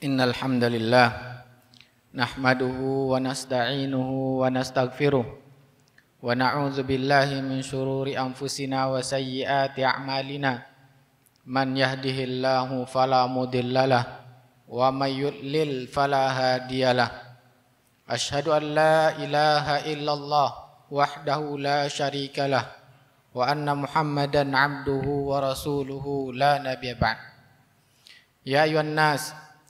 إن الحمد لله نحمده ونستعينه ونستغفره ونعوذ بالله من شرور أنفسنا وسيئات أعمالنا من يهده الله فلا مضل له ومن يضلل فلا هادي له أشهد أن لا إله إلا الله وحده لا شريك له وأن محمدا عبده ورسوله لا نبي بعد يا أيها الناس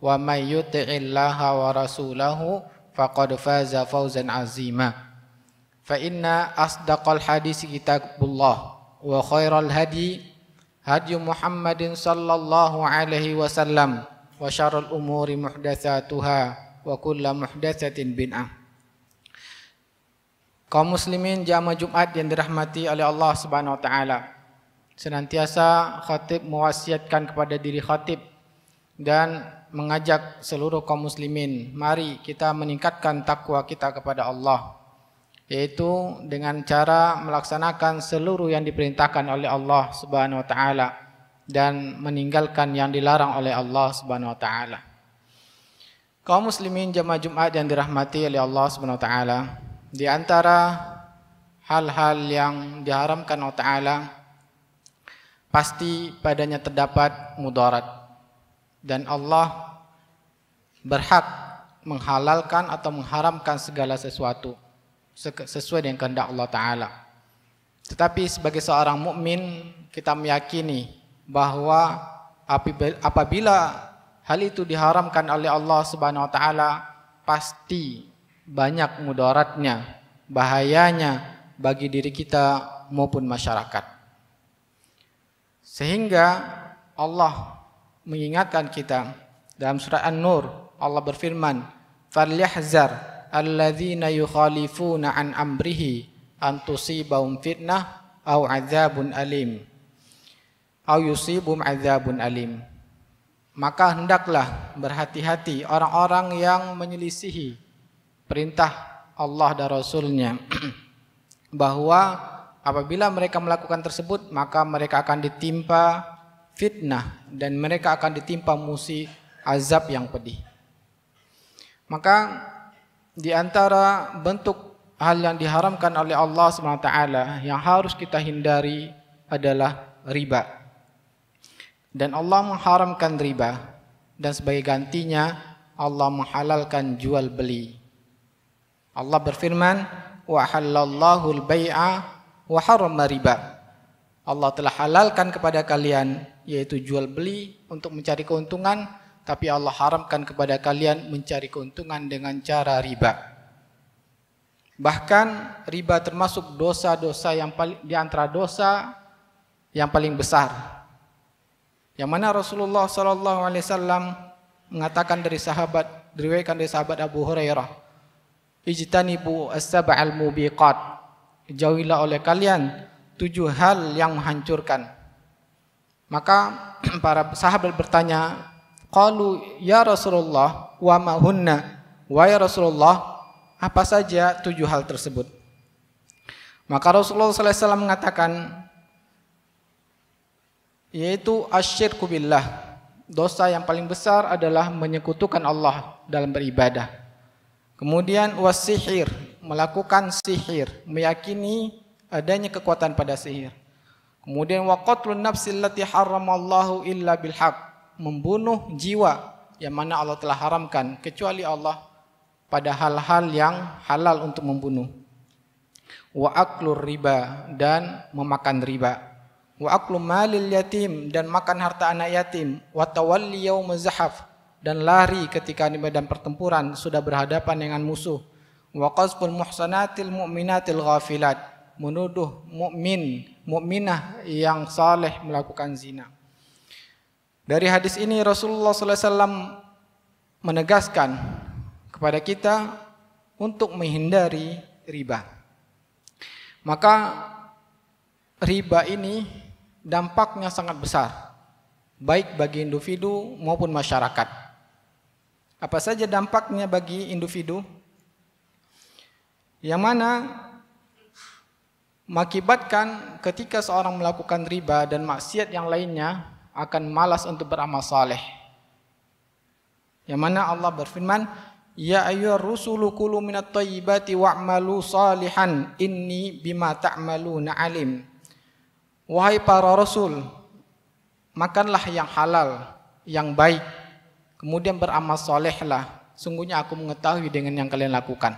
wa may yuti'illaha wa rasulahu faqad faza fawzan azima fa inna asdaqal hadisi kitabullah wa khairal hadi hadyu muhammadin sallallahu alaihi wasallam wa syarul umuri muhdatsatuha wa kullu muhdatsatin bid'ah kaum muslimin jamaah jumat yang dirahmati oleh Allah subhanahu wa taala senantiasa khatib mewasiatkan kepada diri khatib dan mengajak seluruh kaum muslimin, mari kita meningkatkan takwa kita kepada Allah yaitu dengan cara melaksanakan seluruh yang diperintahkan oleh Allah Subhanahu wa taala dan meninggalkan yang dilarang oleh Allah Subhanahu wa taala. Kaum muslimin jemaah Jumat yang dirahmati oleh Allah Subhanahu wa taala, di antara hal-hal yang diharamkan Allah taala pasti padanya terdapat mudarat dan Allah berhak menghalalkan atau mengharamkan segala sesuatu sesuai dengan kehendak Allah taala. Tetapi sebagai seorang mukmin kita meyakini bahwa apabila hal itu diharamkan oleh Allah Subhanahu wa taala pasti banyak mudaratnya, bahayanya bagi diri kita maupun masyarakat. Sehingga Allah mengingatkan kita dalam surah An-Nur Allah berfirman falyahzar alladzina yukhalifuna an amrihi an tusibahum fitnah au adzabun alim au yusibum adzabun alim maka hendaklah berhati-hati orang-orang yang menyelisihi perintah Allah dan Rasulnya bahwa apabila mereka melakukan tersebut maka mereka akan ditimpa fitnah dan mereka akan ditimpa musibah azab yang pedih. Maka di antara bentuk hal yang diharamkan oleh Allah SWT yang harus kita hindari adalah riba. Dan Allah mengharamkan riba dan sebagai gantinya Allah menghalalkan jual beli. Allah berfirman, "Wa halallahu al-bai'a wa harrama riba." Allah telah halalkan kepada kalian yaitu jual beli untuk mencari keuntungan, tapi Allah haramkan kepada kalian mencari keuntungan dengan cara riba. Bahkan riba termasuk dosa-dosa yang paling di dosa yang paling besar. Yang mana Rasulullah sallallahu alaihi wasallam mengatakan dari sahabat diriwayatkan dari sahabat Abu Hurairah, "Ijtanibu as-sab'al mubiqat." Jauhilah oleh kalian tujuh hal yang menghancurkan. Maka para sahabat bertanya, Qalu ya Rasulullah wa ma Wa ya Rasulullah, apa saja tujuh hal tersebut? Maka Rasulullah SAW mengatakan, yaitu asyirku billah. Dosa yang paling besar adalah menyekutukan Allah dalam beribadah. Kemudian wasihir, melakukan sihir, meyakini adanya kekuatan pada sihir. Kemudian wa qatlun nafsi haramallahu illa bil membunuh jiwa yang mana Allah telah haramkan kecuali Allah pada hal-hal yang halal untuk membunuh. Wa aklur riba dan memakan riba. Wa aklu malil yatim dan makan harta anak yatim. Wa tawalli zahaf dan lari ketika di medan pertempuran sudah berhadapan dengan musuh. Wa qazful muhsanatil mu'minatil ghafilat menuduh mukmin, mukminah yang saleh melakukan zina. Dari hadis ini Rasulullah SAW menegaskan kepada kita untuk menghindari riba. Maka riba ini dampaknya sangat besar baik bagi individu maupun masyarakat. Apa saja dampaknya bagi individu? Yang mana mengakibatkan ketika seorang melakukan riba dan maksiat yang lainnya akan malas untuk beramal saleh. Yang mana Allah berfirman, "Ya ayyuhar rusulu kulu minat thayyibati wa'malu salihan inni bima ta'maluna ta alim." Wahai para rasul, makanlah yang halal, yang baik, kemudian beramal solehlah. Sungguhnya aku mengetahui dengan yang kalian lakukan.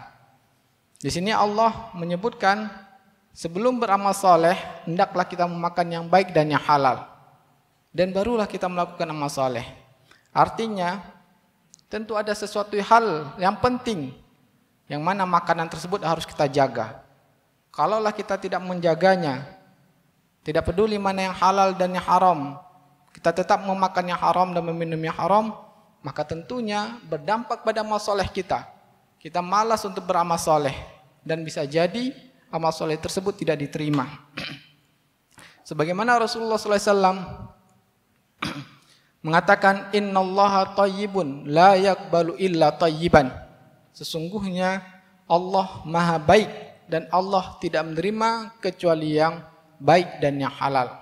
Di sini Allah menyebutkan Sebelum beramal soleh, hendaklah kita memakan yang baik dan yang halal. Dan barulah kita melakukan amal soleh. Artinya, tentu ada sesuatu hal yang penting, yang mana makanan tersebut harus kita jaga. Kalaulah kita tidak menjaganya, tidak peduli mana yang halal dan yang haram, kita tetap memakan yang haram dan meminum yang haram, maka tentunya berdampak pada amal soleh kita. Kita malas untuk beramal soleh. Dan bisa jadi amal soleh tersebut tidak diterima. Sebagaimana Rasulullah SAW mengatakan innallaha Taibun la yakbalu illa tayyiban. Sesungguhnya Allah Maha baik dan Allah tidak menerima kecuali yang baik dan yang halal.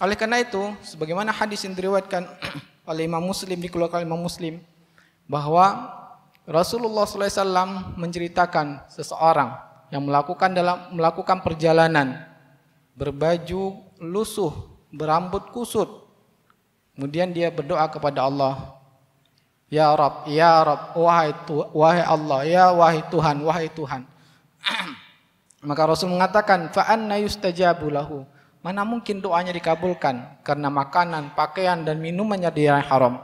Oleh karena itu, sebagaimana hadis yang diriwayatkan oleh Imam Muslim di keluarga Imam Muslim bahwa Rasulullah SAW menceritakan seseorang yang melakukan dalam melakukan perjalanan berbaju lusuh, berambut kusut. Kemudian dia berdoa kepada Allah, Ya Rob, Ya Rob, wahai, tu, wahai Allah, ya wahai Tuhan, wahai Tuhan. Maka Rasul mengatakan, anna yustajabu lahu. Mana mungkin doanya dikabulkan karena makanan, pakaian dan minumannya dia haram.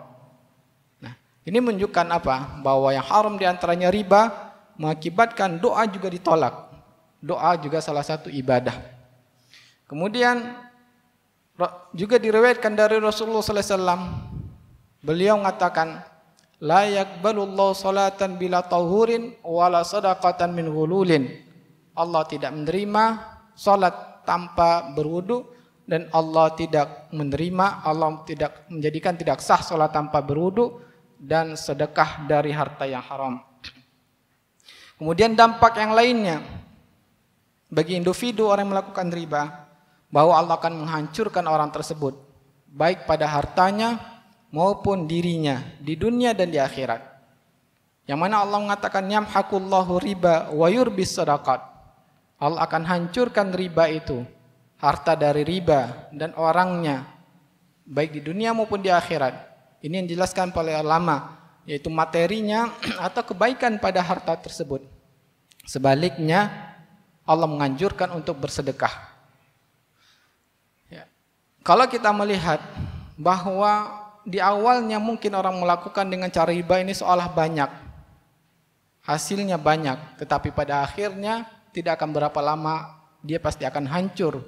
Nah, ini menunjukkan apa? Bahwa yang haram di antaranya riba, mengakibatkan doa juga ditolak. Doa juga salah satu ibadah. Kemudian juga direwetkan dari Rasulullah sallallahu alaihi wasallam beliau mengatakan la yaqbalullahu salatan bila tahurin wala sadaqatan min ghululin. Allah tidak menerima salat tanpa berwudu dan Allah tidak menerima Allah tidak menjadikan tidak sah salat tanpa berwudu dan sedekah dari harta yang haram. Kemudian dampak yang lainnya bagi individu orang yang melakukan riba bahwa Allah akan menghancurkan orang tersebut baik pada hartanya maupun dirinya di dunia dan di akhirat. Yang mana Allah mengatakan yamhakullahu riba wa yurbis sadaqat. Allah akan hancurkan riba itu, harta dari riba dan orangnya baik di dunia maupun di akhirat. Ini yang dijelaskan oleh ulama yaitu materinya atau kebaikan pada harta tersebut. Sebaliknya Allah menganjurkan untuk bersedekah. Ya. Kalau kita melihat bahwa di awalnya mungkin orang melakukan dengan cara riba ini seolah banyak, hasilnya banyak, tetapi pada akhirnya tidak akan berapa lama dia pasti akan hancur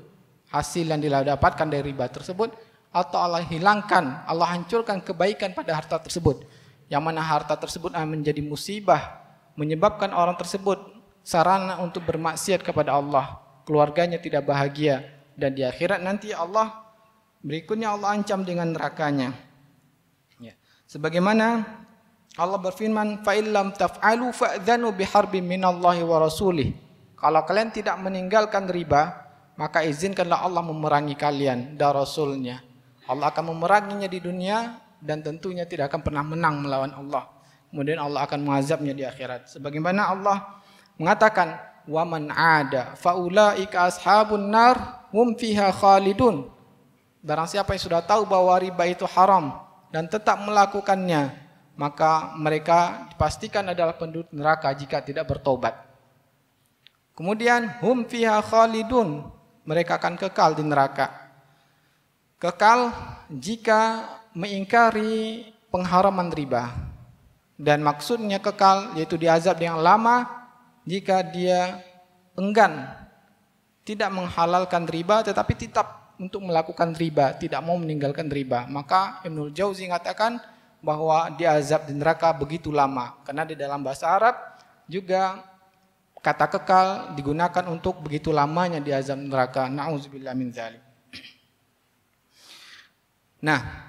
hasil yang didapatkan dari riba tersebut atau Allah hilangkan, Allah hancurkan kebaikan pada harta tersebut yang mana harta tersebut eh, menjadi musibah, menyebabkan orang tersebut sarana untuk bermaksiat kepada Allah, keluarganya tidak bahagia, dan di akhirat nanti Allah berikutnya Allah ancam dengan nerakanya. Ya. Sebagaimana Allah berfirman, "Fa'ilam taf'alu fa'dhanu biharbin minallahi wa rasulih." Kalau kalian tidak meninggalkan riba, maka izinkanlah Allah memerangi kalian dan Rasulnya. Allah akan memeranginya di dunia dan tentunya tidak akan pernah menang melawan Allah. Kemudian Allah akan mengazabnya di akhirat. Sebagaimana Allah mengatakan, "Waman 'ada faulaika ashabun nar hum fiha khalidun." Barang siapa yang sudah tahu bahwa riba itu haram dan tetap melakukannya, maka mereka dipastikan adalah penduduk neraka jika tidak bertobat. Kemudian hum fiha khalidun, mereka akan kekal di neraka. Kekal jika mengingkari pengharaman riba dan maksudnya kekal yaitu diazab yang lama jika dia enggan tidak menghalalkan riba tetapi tetap untuk melakukan riba tidak mau meninggalkan riba maka Ibnul Jauzi mengatakan bahwa diazab di neraka begitu lama karena di dalam bahasa Arab juga kata kekal digunakan untuk begitu lamanya diazab neraka nauzubillah min zalim nah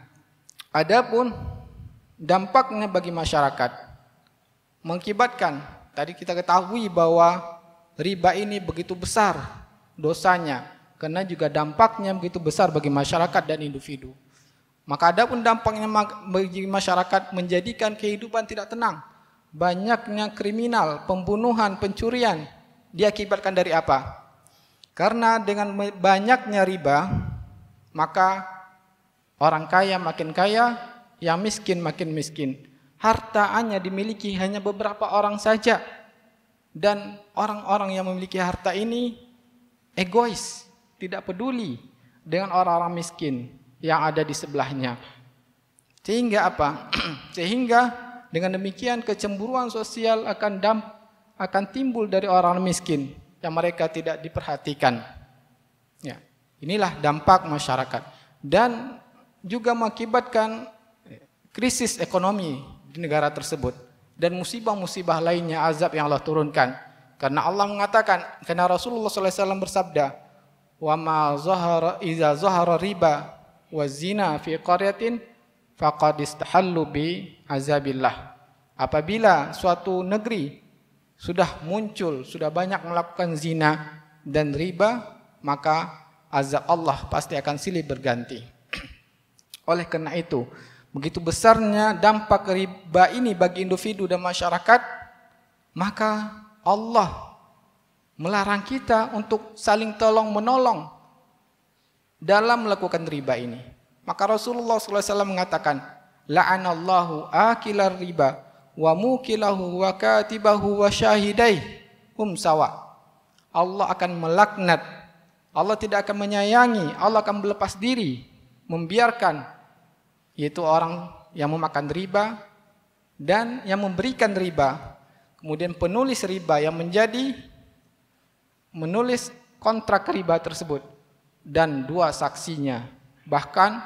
Adapun dampaknya bagi masyarakat mengakibatkan tadi kita ketahui bahwa riba ini begitu besar dosanya karena juga dampaknya begitu besar bagi masyarakat dan individu. Maka adapun dampaknya bagi masyarakat menjadikan kehidupan tidak tenang. Banyaknya kriminal, pembunuhan, pencurian diakibatkan dari apa? Karena dengan banyaknya riba, maka Orang kaya makin kaya, yang miskin makin miskin. Hartaannya dimiliki hanya beberapa orang saja. Dan orang-orang yang memiliki harta ini egois, tidak peduli dengan orang-orang miskin yang ada di sebelahnya. Sehingga apa? Sehingga dengan demikian kecemburuan sosial akan damp akan timbul dari orang miskin yang mereka tidak diperhatikan. Ya, inilah dampak masyarakat. Dan juga mengakibatkan eh, krisis ekonomi di negara tersebut dan musibah-musibah lainnya azab yang Allah turunkan. Karena Allah mengatakan, karena Rasulullah SAW bersabda, "Wa ma zahara iza zahara riba wa zina fi qaryatin faqad istahallu bi azabillah." Apabila suatu negeri sudah muncul, sudah banyak melakukan zina dan riba, maka azab Allah pasti akan silih berganti. Oleh karena itu, begitu besarnya dampak riba ini bagi individu dan masyarakat, maka Allah melarang kita untuk saling tolong menolong dalam melakukan riba ini. Maka Rasulullah SAW mengatakan, La'anallahu akilar riba wa mukilahu wa katibahu wa syahidai hum sawa. Allah akan melaknat. Allah tidak akan menyayangi. Allah akan melepas diri. Membiarkan yaitu orang yang memakan riba dan yang memberikan riba. Kemudian penulis riba yang menjadi menulis kontrak riba tersebut dan dua saksinya. Bahkan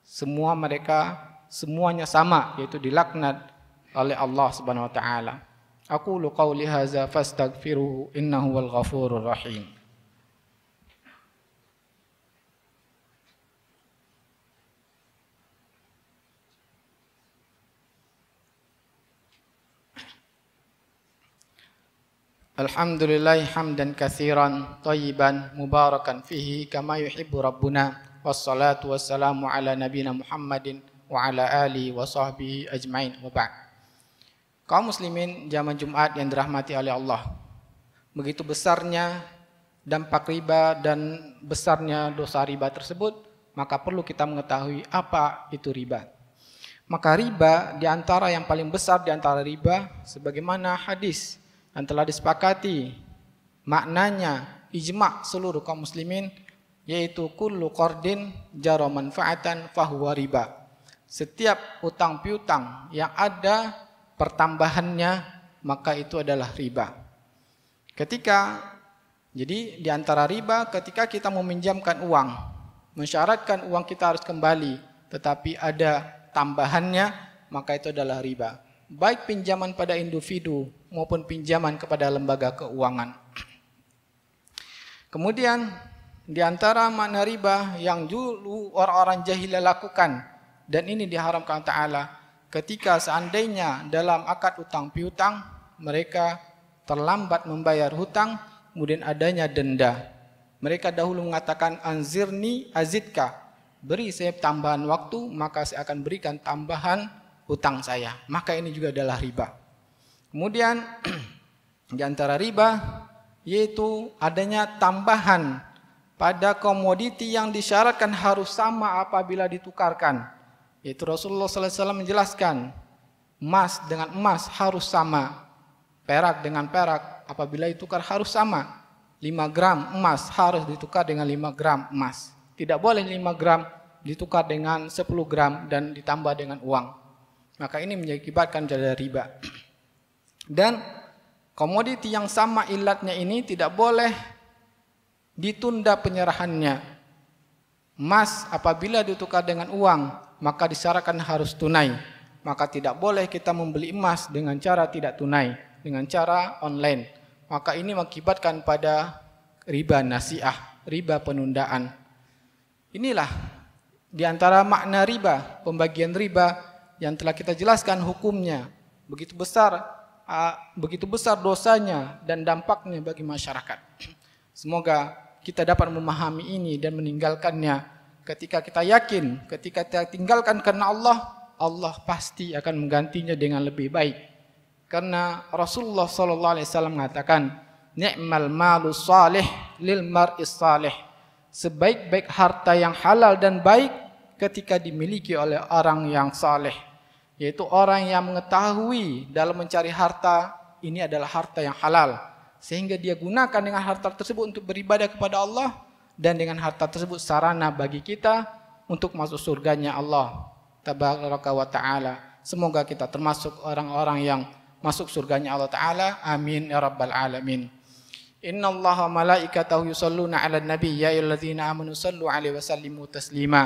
semua mereka semuanya sama yaitu dilaknat oleh Allah Subhanahu wa taala. Aku qauli hadza fastaghfiruhu innahu wal ghafurur rahim. Alhamdulillah hamdan kathiran tayyiban mubarakan fihi kama yuhibbu rabbuna wassalatu wassalamu ala nabiyyina Muhammadin wa ala Ali, wa sahbihi ajmain wa ba'd. Kaum muslimin zaman Jumat yang dirahmati oleh Allah. Begitu besarnya dampak riba dan besarnya dosa riba tersebut, maka perlu kita mengetahui apa itu riba. Maka riba di antara yang paling besar di antara riba sebagaimana hadis dan telah disepakati maknanya ijma seluruh kaum muslimin yaitu kullu qardin jaro manfaatan fahuwa riba. Setiap utang piutang yang ada pertambahannya maka itu adalah riba. Ketika jadi di antara riba ketika kita meminjamkan uang, mensyaratkan uang kita harus kembali, tetapi ada tambahannya, maka itu adalah riba baik pinjaman pada individu maupun pinjaman kepada lembaga keuangan. Kemudian di antara makna riba yang dulu orang-orang jahilah lakukan dan ini diharamkan taala ketika seandainya dalam akad utang piutang mereka terlambat membayar hutang kemudian adanya denda. Mereka dahulu mengatakan anzirni azidka, beri saya tambahan waktu maka saya akan berikan tambahan hutang saya, maka ini juga adalah riba. Kemudian di antara riba yaitu adanya tambahan pada komoditi yang disyaratkan harus sama apabila ditukarkan. Yaitu Rasulullah SAW menjelaskan emas dengan emas harus sama, perak dengan perak apabila ditukar harus sama. 5 gram emas harus ditukar dengan 5 gram emas. Tidak boleh 5 gram ditukar dengan 10 gram dan ditambah dengan uang. Maka ini menyebabkan jadi riba. Dan komoditi yang sama ilatnya ini tidak boleh ditunda penyerahannya. Emas apabila ditukar dengan uang, maka disyaratkan harus tunai. Maka tidak boleh kita membeli emas dengan cara tidak tunai, dengan cara online. Maka ini mengakibatkan pada riba nasiah, riba penundaan. Inilah di antara makna riba, pembagian riba yang telah kita jelaskan hukumnya begitu besar begitu besar dosanya dan dampaknya bagi masyarakat. Semoga kita dapat memahami ini dan meninggalkannya ketika kita yakin, ketika kita tinggalkan karena Allah, Allah pasti akan menggantinya dengan lebih baik. Karena Rasulullah sallallahu alaihi wasallam mengatakan, "Ni'mal malu salih lil mar'i salih." Sebaik-baik harta yang halal dan baik ketika dimiliki oleh orang yang saleh. Yaitu orang yang mengetahui dalam mencari harta ini adalah harta yang halal. Sehingga dia gunakan dengan harta tersebut untuk beribadah kepada Allah dan dengan harta tersebut sarana bagi kita untuk masuk surganya Allah. Tabaraka wa ta'ala. Semoga kita termasuk orang-orang yang masuk surganya Allah Ta'ala. Amin. Ya Rabbal Alamin. Inna malaikatahu yusalluna 'alan nabi ya ayyuhallazina amanu sallu alaihi wa sallimu taslima.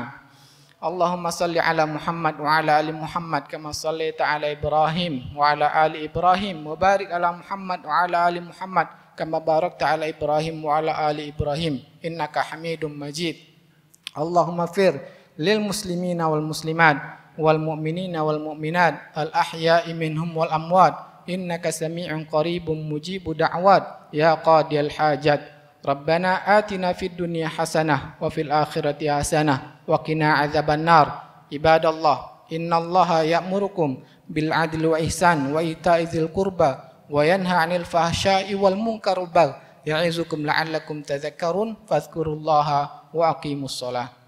Allahumma salli ala Muhammad wa ala ali Muhammad, kama salli ta ala Ibrahim wa ala ali Ibrahim, dan barik ala Muhammad wa ala ali Muhammad, kama barik ta ala Ibrahim wa ala ali Ibrahim. Innaka Hamidum Majid. Allahumma fir lil Muslimin wal Muslimat wal Muminin wal Muminat al-Ahya' iminhum wal Amwat. Innaka Sami'un Karibum Mujibud Amwat. Ya Qadi hajat ربنا آتنا في الدنيا حسنة وفي الآخرة حسنة وقنا عذاب النار عباد الله إن الله يأمركم بالعدل وإحسان وإيتاء ذي القربى وينهى عن الفحشاء والمنكر والبغي يعظكم لعلكم تذكرون فاذكروا الله وأقيموا الصلاة